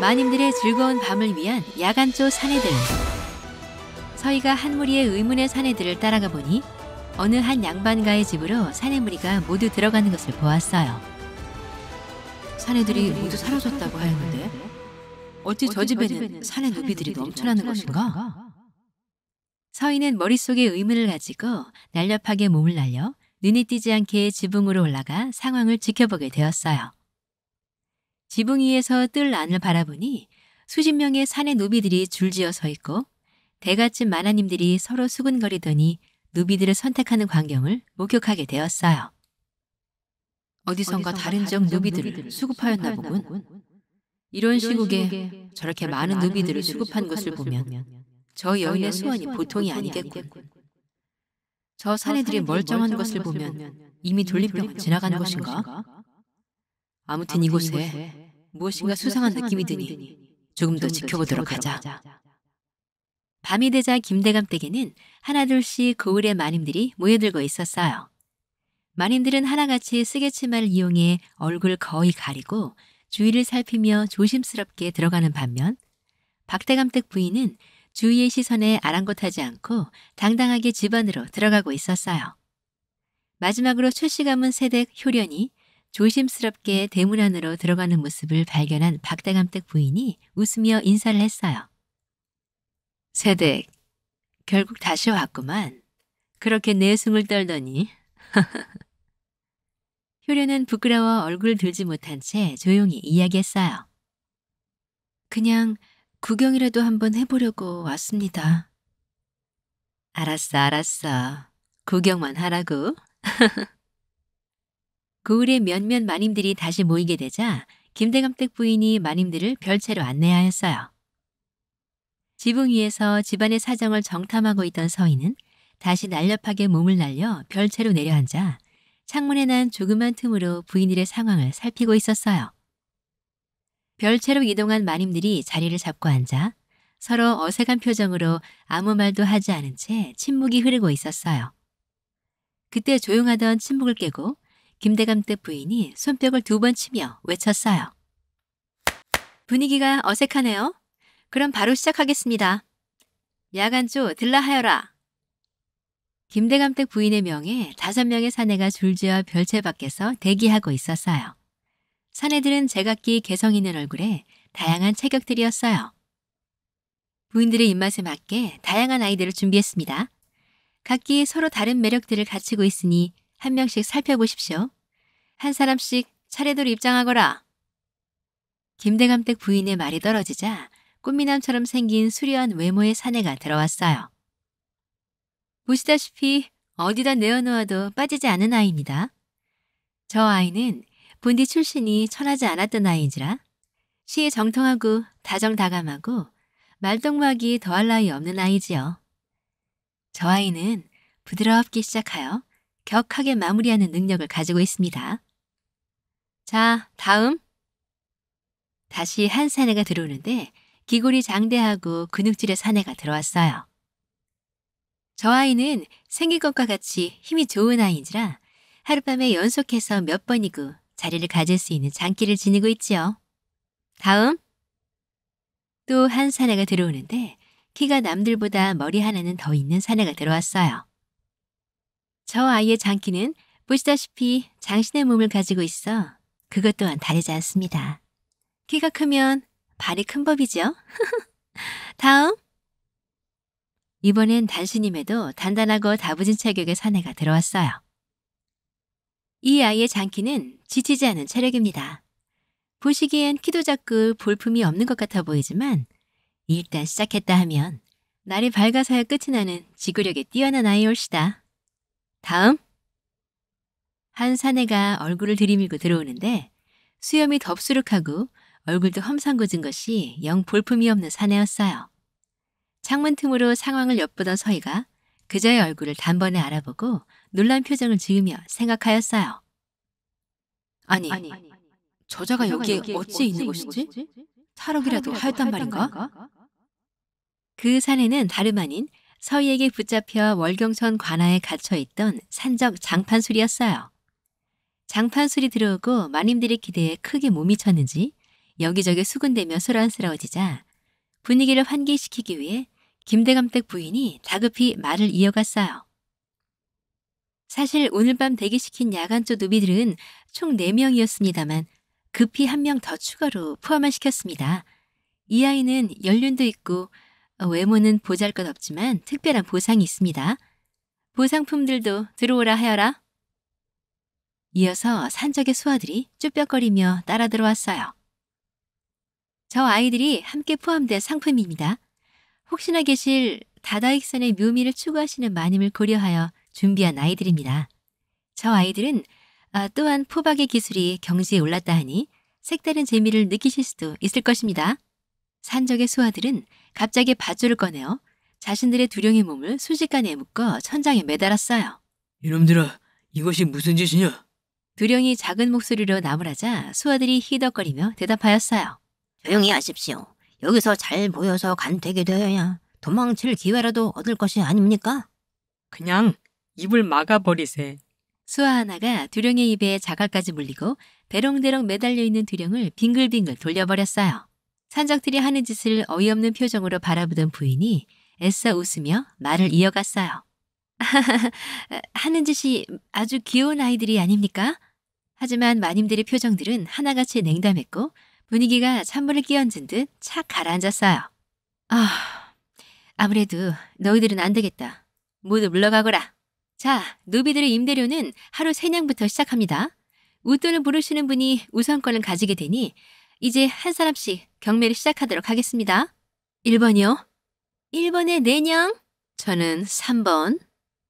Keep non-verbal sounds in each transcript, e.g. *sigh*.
마님들의 즐거운 밤을 위한 야간조 사내들 서희가 한 무리의 의문의 사내들을 따라가 보니 어느 한 양반가의 집으로 사내 무리가 모두 들어가는 것을 보았어요. 사내들이 모두 사라졌다고 하는데 어찌 저 집에는 사내 누비들이 넘쳐나는 것인가? 서희는 머릿속에 의문을 가지고 날렵하게 몸을 날려 눈이 띄지 않게 지붕으로 올라가 상황을 지켜보게 되었어요. 지붕 위에서 뜰 안을 바라보니 수십 명의 산의 누비들이 줄지어 서 있고 대갓집 만화님들이 서로 수근거리더니 누비들을 선택하는 광경을 목격하게 되었어요. 어디선가, 다른 지역 노비들을, 수급하였나, 보군. 이런, 시국에, 저렇게 많은 노비들을 수급한 것을 보면, 저 여인의 소원이 보통이 아니겠군. 저 사내들이 멀쩡한, 것을 보면 이미 돌림병은 지나간, 것인가? 아무튼 이곳에 무엇인가 수상한 느낌이 드니 조금 더 지켜보도록 하자. 밤이 되자 김대감 댁에는 하나둘씩 거울의 마님들이 모여들고 있었어요. 마님들은 하나같이 쓰개치마를 이용해 얼굴 거의 가리고 주위를 살피며 조심스럽게 들어가는 반면 박대감 댁 부인은 주위의 시선에 아랑곳하지 않고 당당하게 집 안으로 들어가고 있었어요. 마지막으로 출시 가문 세댁 효련이 조심스럽게 음. 대문 안으로 들어가는 모습을 발견한 박대감댁 부인이 웃으며 인사를 했어요. 세댁, 결국 다시 왔구만. 그렇게 내숭을 떨더니. *laughs* 효련은 부끄러워 얼굴 들지 못한 채 조용히 이야기했어요. 그냥 구경이라도 한번 해보려고 왔습니다. 알았어, 알았어. 구경만 하라고. *laughs* 그울의 몇몇 마님들이 다시 모이게 되자 김대감댁 부인이 마님들을 별채로 안내하였어요. 지붕 위에서 집안의 사정을 정탐하고 있던 서인은 다시 날렵하게 몸을 날려 별채로 내려앉아 창문에 난 조그만 틈으로 부인들의 상황을 살피고 있었어요. 별채로 이동한 마님들이 자리를 잡고 앉아 서로 어색한 표정으로 아무 말도 하지 않은 채 침묵이 흐르고 있었어요. 그때 조용하던 침묵을 깨고 김대감 댁 부인이 손뼉을 두 번 치며 외쳤어요. 분위기가 어색하네요. 그럼 바로 시작하겠습니다. 야간조 들라하여라. 김대감 댁 부인의 명에 다섯 명의 사내가 줄지어 별채 밖에서 대기하고 있었어요. 사내들은 제각기 개성 있는 얼굴에 다양한 체격들이었어요. 부인들의 입맛에 맞게 다양한 아이들을 준비했습니다. 각기 서로 다른 매력들을 갖추고 있으니 한 명씩 살펴보십시오. 한 사람씩 차례대로 입장하거라. 김대감댁 부인의 말이 떨어지자 꽃미남처럼 생긴 수려한 외모의 사내가 들어왔어요. 보시다시피 어디다 내어놓아도 빠지지 않은 아이입니다. 저 아이는 본디 출신이 천하지 않았던 아이인지라 시에 정통하고 다정다감하고 말동막이 더할 나위 없는 아이지요. 저 아이는 부드럽게 시작하여 격하게 마무리하는 능력을 가지고 있습니다. 자, 다음. 다시 한 사내가 들어오는데 기골이 장대하고 근육질의 사내가 들어왔어요. 저 아이는 생긴 것과 같이 힘이 좋은 아이인지라 하룻밤에 연속해서 몇 번이고 자리를 가질 수 있는 장기를 지니고 있지요. 다음. 또 한 사내가 들어오는데 키가 남들보다 머리 하나는 더 있는 사내가 들어왔어요. 저 아이의 장기는 보시다시피 장신의 몸을 가지고 있어 그것 또한 다르지 않습니다. 키가 크면 발이 큰 법이죠. *laughs* 다음. 이번엔 단순임에도 단단하고 다부진 체격의 사내가 들어왔어요. 이 아이의 장기는 지치지 않은 체력입니다. 보시기엔 키도 작고 볼품이 없는 것 같아 보이지만 일단 시작했다 하면 날이 밝아서야 끝이 나는 지구력이 뛰어난 아이올시다. 다음. 한 사내가 얼굴을 들이밀고 들어오는데 수염이 덥수룩하고 얼굴도 험상궂은 것이 영 볼품이 없는 사내였어요. 창문 틈으로 상황을 엿보던 서희가 그자의 얼굴을 단번에 알아보고 놀란 표정을 지으며 생각하였어요. 아니, 아니 저자가, 여기에 어찌, 어찌 있는 곳이지 탈옥이라도 하였단 말인가? 말인가? 그 사내는 다름 아닌 서희에게 붙잡혀 월경선 관아에 갇혀 있던 산적 장판술이었어요. 장판 술이 들어오고 마님들의 기대에 크게 몸이 쳤는지 여기저기 수군대며 소란스러워지자 분위기를 환기시키기 위해 김대감댁 부인이 다급히 말을 이어갔어요. 사실 오늘 밤 대기시킨 야간조 누비들은 총 4명이었습니다만 급히 한 명 더 추가로 포함을 시켰습니다. 이 아이는 연륜도 있고 외모는 보잘것없지만 특별한 보상이 있습니다. 보상품들도 들어오라 하여라. 이어서 산적의 수아들이 쭈뼛거리며 따라 들어왔어요. 저 아이들이 함께 포함된 상품입니다. 혹시나 계실 다다익선의 묘미를 추구하시는 마님을 고려하여 준비한 아이들입니다. 저 아이들은 아, 또한 포박의 기술이 경지에 올랐다 하니 색다른 재미를 느끼실 수도 있을 것입니다. 산적의 수아들은 갑자기 밧줄을 꺼내어 자신들의 두령의 몸을 수직간에 묶어 천장에 매달았어요. 이놈들아, 이것이 무슨 짓이냐? 두령이 작은 목소리로 나무라자 수아들이 히덕거리며 대답하였어요. 조용히 하십시오. 여기서 잘 보여서 간택이 되어야 도망칠 기회라도 얻을 것이 아닙니까? 그냥 입을 막아버리세. 수아 하나가 두령의 입에 자갈까지 물리고 대롱대롱 매달려 있는 두령을 빙글빙글 돌려버렸어요. 산적들이 하는 짓을 어이없는 표정으로 바라보던 부인이 애써 웃으며 말을 이어갔어요. *laughs* 하는 짓이 아주 귀여운 아이들이 아닙니까? 하지만 마님들의 표정들은 하나같이 냉담했고 분위기가 찬물을 끼얹은 듯 착 가라앉았어요. 아, 아무래도 너희들은 안 되겠다. 모두 물러가거라. 자, 노비들의 임대료는 하루 세냥부터 시작합니다. 웃돈을 부르시는 분이 우선권을 가지게 되니 이제 한 사람씩 경매를 시작하도록 하겠습니다. 1번이요. 1번에 내냥. 저는 3번.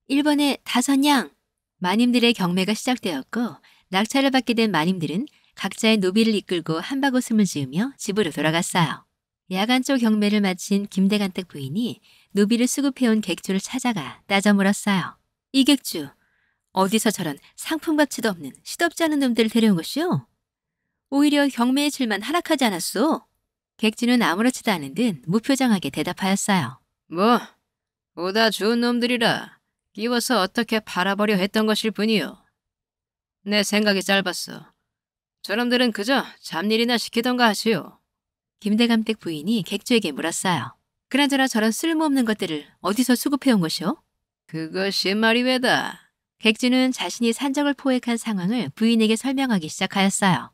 일본의 다선양 마님들의 경매가 시작되었고 낙찰을 받게 된 마님들은 각자의 노비를 이끌고 한박 웃음을 지으며 집으로 돌아갔어요. 야간 쪽 경매를 마친 김대간댁 부인이 노비를 수급해온 객주를 찾아가 따져 물었어요. 이 객주, 어디서 저런 상품 가치도 없는 시덥지 않은 놈들을 데려온 것이오? 오히려 경매의 질만 하락하지 않았소? 객주는 아무렇지도 않은 듯 무표정하게 대답하였어요. 뭐, 보다 좋은 놈들이라 끼워서 어떻게 팔아버려 했던 것일 뿐이요. 내 생각이 짧았어. 저놈들은 그저 잡일이나 시키던가 하시오. 김대감댁 부인이 객주에게 물었어요. 그나저나 저런 쓸모없는 것들을 어디서 수급해온 것이오? 그것이 말이 왜다. 객주는 자신이 산적을 포획한 상황을 부인에게 설명하기 시작하였어요.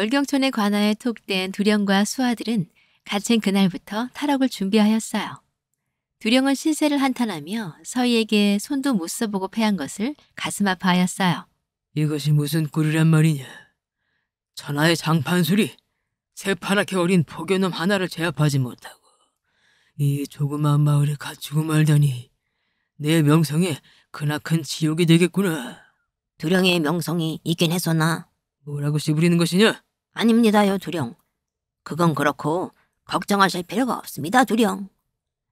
월경촌에 관하여 톡된 두령과 수하들은 갇힌 그날부터 탈옥을 준비하였어요. 두령은 신세를 한탄하며 서희에게 손도 못 써보고 패한 것을 가슴 아파하였어요. 이것이 무슨 꿀이란 말이냐. 천하의 장판술이 새파랗게 어린 포교놈 하나를 제압하지 못하고 이 조그마한 마을에 갇히고 말더니내 명성에 그나큰 지옥이 되겠구나. 두령의 명성이 있긴 했었나? 뭐라고 씨부리는 것이냐? 아닙니다요, 두령. 그건 그렇고 걱정하실 필요가 없습니다, 두령.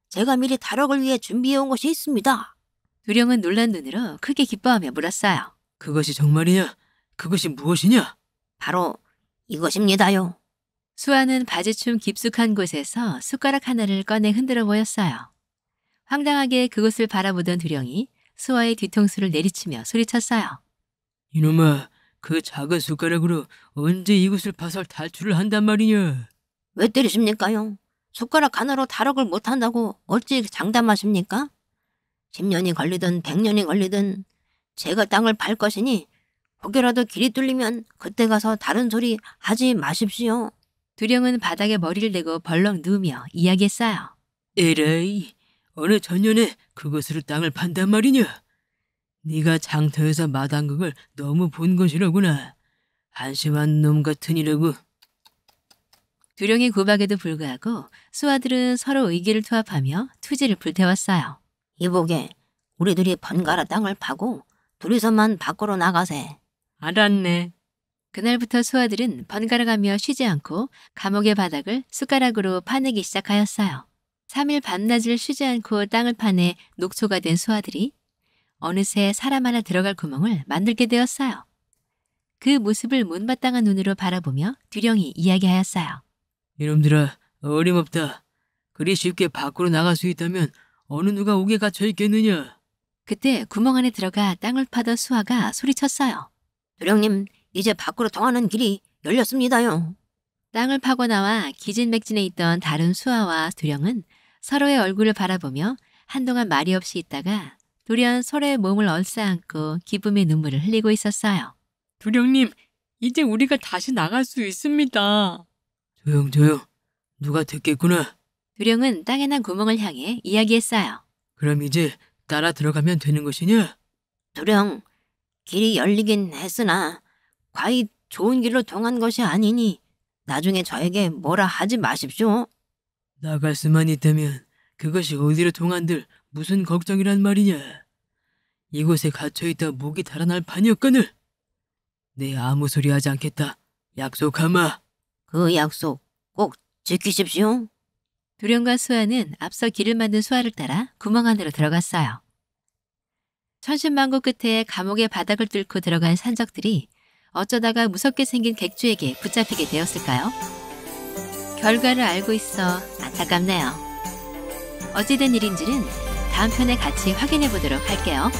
제가 미리 탈락을 위해 준비해온 것이 있습니다. 두령은 놀란 눈으로 크게 기뻐하며 물었어요. 그것이 정말이냐? 그것이 무엇이냐? 바로 이것입니다요. 수아는 바지춤 깊숙한 곳에서 숟가락 하나를 꺼내 흔들어 보였어요. 황당하게 그것을 바라보던 두령이 수아의 뒤통수를 내리치며 소리쳤어요. 이놈아, 그 작은 숟가락으로 언제 이곳을 파설 탈출을 한단 말이냐. 왜 때리십니까요? 숟가락 하나로 탈옥을 못한다고 어찌 장담하십니까? 10년이 걸리든 100년이 걸리든 제가 땅을 팔 것이니 혹여라도 길이 뚫리면 그때 가서 다른 소리 하지 마십시오. 두령은 바닥에 머리를 대고 벌렁 누우며 이야기했어요. 에라이, 어느 전년에 그것으로 땅을 판단 말이냐? 네가 장터에서 마당극을 너무 본 것이로구나. 한심한 놈 같은 이라고. 두령의 구박에도 불구하고 수아들은 서로 의기를 투합하며 투지를 불태웠어요. 이보게, 우리둘이 번갈아 땅을 파고 둘이서만 밖으로 나가세. 알았네. 그날부터 수아들은 번갈아가며 쉬지 않고 감옥의 바닥을 숟가락으로 파내기 시작하였어요. 3일 밤낮을 쉬지 않고 땅을 파내 녹초가 된 수아들이 어느새 사람 하나 들어갈 구멍을 만들게 되었어요. 그 모습을 못마땅한 눈으로 바라보며 두령이 이야기하였어요. 이놈들아, 어림없다. 그리 쉽게 밖으로 나갈 수 있다면 어느 누가 옥에 갇혀 있겠느냐. 그때 구멍 안에 들어가 땅을 파던 수아가 소리쳤어요. 두령님, 이제 밖으로 통하는 길이 열렸습니다요. 땅을 파고 나와 기진맥진에 있던 다른 수아와 두령은 서로의 얼굴을 바라보며 한동안 말이 없이 있다가 돌연 설에 몸을 얼싸안고 기쁨의 눈물을 흘리고 있었어요. 도령님, 이제 우리가 다시 나갈 수 있습니다. 조용 조용, 누가 듣겠구나. 도령은 땅에 난 구멍을 향해 이야기했어요. 그럼 이제 따라 들어가면 되는 것이냐? 도령, 길이 열리긴 했으나 과히 좋은 길로 통한 것이 아니니 나중에 저에게 뭐라 하지 마십시오. 나갈 수만 있다면 그것이 어디로 통한들 무슨 걱정이란 말이냐? 이곳에 갇혀있다 목이 달아날 판이었거늘. 내 아무 소리 하지 않겠다. 약속하마. 그 약속 꼭 지키십시오. 두령과 수아는 앞서 길을 만든 수아를 따라 구멍 안으로 들어갔어요. 천신만고 끝에 감옥의 바닥을 뚫고 들어간 산적들이 어쩌다가 무섭게 생긴 객주에게 붙잡히게 되었을까요? 결과를 알고 있어 안타깝네요. 어찌된 일인지는 다음 편에 같이 확인해 보도록 할게요.